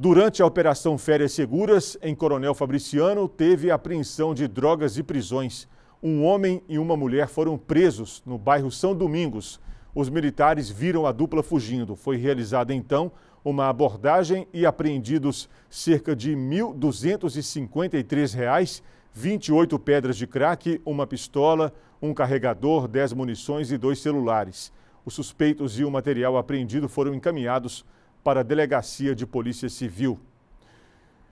Durante a Operação Férias Seguras, em Coronel Fabriciano, teve apreensão de drogas e prisões. Um homem e uma mulher foram presos no bairro São Domingos. Os militares viram a dupla fugindo. Foi realizada então uma abordagem e apreendidos cerca de R$ 1.253, 28 pedras de crack, uma pistola, um carregador, 10 munições e dois celulares. Os suspeitos e o material apreendido foram encaminhados para a Delegacia de Polícia Civil.